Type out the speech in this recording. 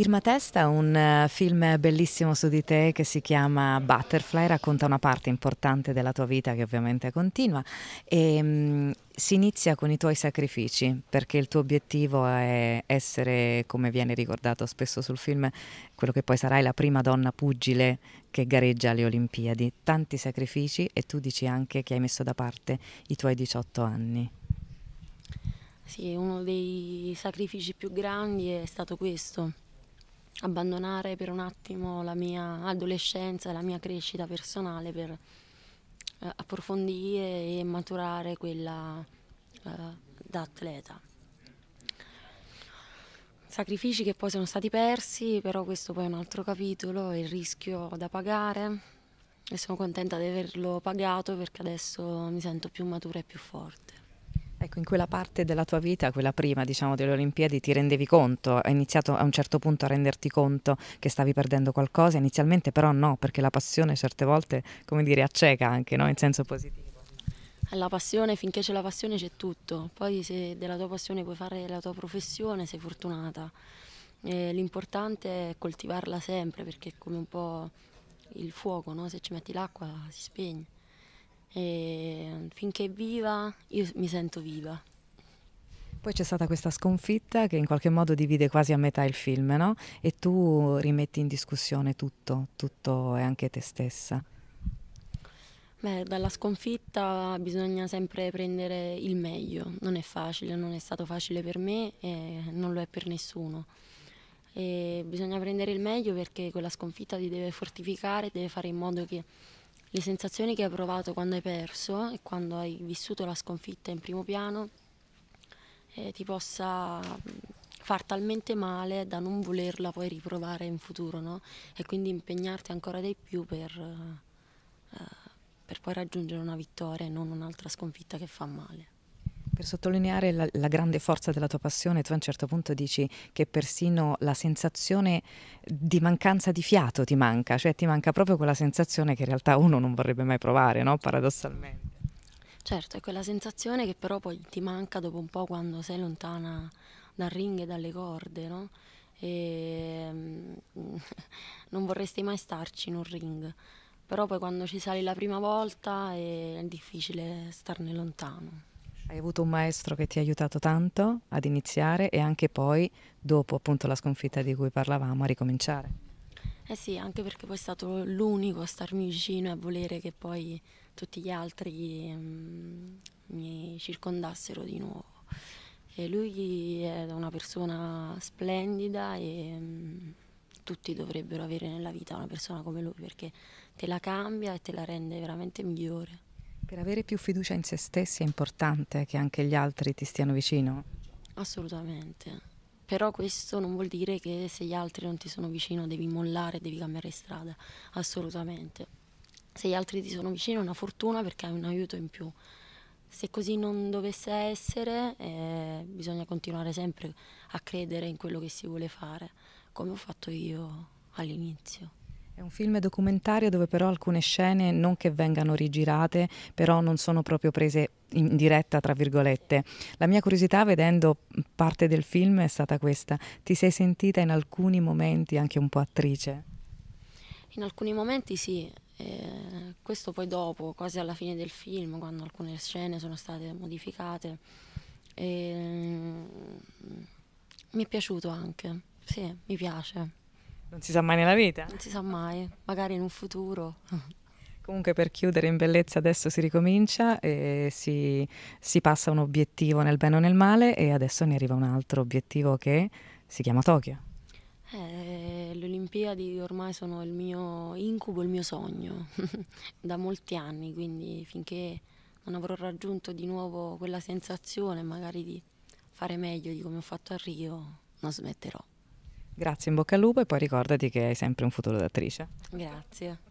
Irma Testa, un eh, film bellissimo su di te che si chiama Butterfly, racconta una parte importante della tua vita che ovviamente continua e ehm, mh, si inizia con i tuoi sacrifici perché il tuo obiettivo è essere, come viene ricordato spesso sul film, quello che poi sarai la prima donna pugile che gareggia alle Olimpiadi. Tanti sacrifici e tu dici anche che hai messo da parte i tuoi 18 anni. Sì, uno dei sacrifici più grandi è stato questo abbandonare per un attimo la mia adolescenza e la mia crescita personale per eh, approfondire e maturare quella eh, da atleta. Sacrifici che poi sono stati persi, però questo poi è un altro capitolo, il rischio da pagare e sono contenta di averlo pagato perché adesso mi sento più matura e più forte. Ecco, in quella parte della tua vita, quella prima diciamo delle Olimpiadi, ti rendevi conto, hai iniziato a un certo punto a renderti conto che stavi perdendo qualcosa, inizialmente però no, perché la passione certe volte, come dire, acceca anche, no? in senso positivo. La passione, finché c'è la passione c'è tutto, poi se della tua passione puoi fare la tua professione sei fortunata. l'importante è coltivarla sempre perché è come un po' il fuoco, no? se ci metti l'acqua si spegne. E finché è viva, io mi sento viva. Poi c'è stata questa sconfitta che in qualche modo divide quasi a metà il film, no? E tu rimetti in discussione tutto, tutto e anche te stessa. Beh, dalla sconfitta bisogna sempre prendere il meglio, non è facile, non è stato facile per me e non lo è per nessuno. E bisogna prendere il meglio perché quella sconfitta ti deve fortificare, deve fare in modo che le sensazioni che hai provato quando hai perso e quando hai vissuto la sconfitta in primo piano eh, ti possa mm, far talmente male da non volerla poi riprovare in futuro no? e quindi impegnarti ancora di più per, eh, per poi raggiungere una vittoria e non un'altra sconfitta che fa male. Per sottolineare la, la, grande forza della tua passione, tu a un certo punto dici che persino la sensazione di mancanza di fiato ti manca, cioè ti manca proprio quella sensazione che in realtà uno non vorrebbe mai provare, no? paradossalmente. Certo, è quella sensazione che però poi ti manca dopo un po' quando sei lontana dal ring e dalle corde, no? E mm, non vorresti mai starci in un ring però poi quando ci sali la prima volta è difficile starne lontano. Hai avuto un maestro che ti ha aiutato tanto ad iniziare e anche poi, dopo appunto la sconfitta di cui parlavamo, a ricominciare. Eh sì, anche perché poi è stato l'unico a starmi vicino e a volere che poi tutti gli altri um, mi circondassero di nuovo. E lui è una persona splendida e um, tutti dovrebbero avere nella vita una persona come lui perché te la cambia e te la rende veramente migliore. Per avere più fiducia in se stessi è importante che anche gli altri ti stiano vicino? Assolutamente. Però questo non vuol dire che se gli altri non ti sono vicino devi mollare, devi cambiare strada. Assolutamente. Se gli altri ti sono vicino è una fortuna perché hai un aiuto in più. Se così non dovesse essere, eh, bisogna continuare sempre a credere in quello che si vuole fare, come ho fatto io all'inizio. È un film documentario dove però alcune scene, non che vengano rigirate, però non sono proprio prese in diretta, tra virgolette. La mia curiosità vedendo parte del film è stata questa. Ti sei sentita in alcuni momenti anche un po' attrice? In alcuni momenti sì, eh, questo poi dopo, quasi alla fine del film, quando alcune scene sono state modificate. Eh, mi è piaciuto anche, sì, mi piace. Non si sa mai nella vita. Non si sa mai, magari in un futuro. Comunque per chiudere in bellezza adesso si ricomincia, e si, si passa un obiettivo nel bene o nel male e adesso ne arriva un altro obiettivo che si chiama Tokyo. Eh, le Olimpiadi ormai sono il mio incubo, il mio sogno, da molti anni, quindi finché non avrò raggiunto di nuovo quella sensazione magari di fare meglio di come ho fatto a Rio, non smetterò. Grazie, in bocca al lupo e poi ricordati che hai sempre un futuro d'attrice. Grazie.